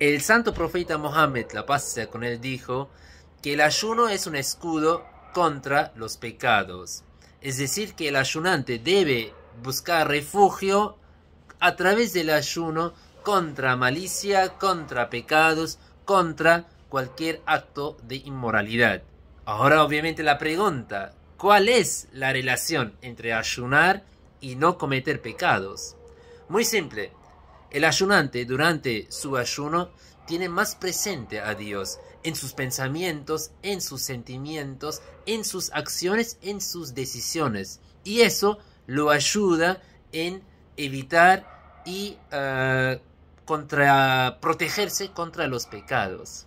El santo profeta Mohammed, la paz sea con él, dijo que el ayuno es un escudo contra los pecados. Es decir, que el ayunante debe buscar refugio a través del ayuno contra malicia, contra pecados, contra cualquier acto de inmoralidad. Ahora obviamente la pregunta, ¿cuál es la relación entre ayunar y no cometer pecados? Muy simple, el ayunante durante su ayuno tiene más presente a Dios en sus pensamientos, en sus sentimientos, en sus acciones, en sus decisiones. Y eso lo ayuda en evitar y eh, contra, protegerse contra los pecados.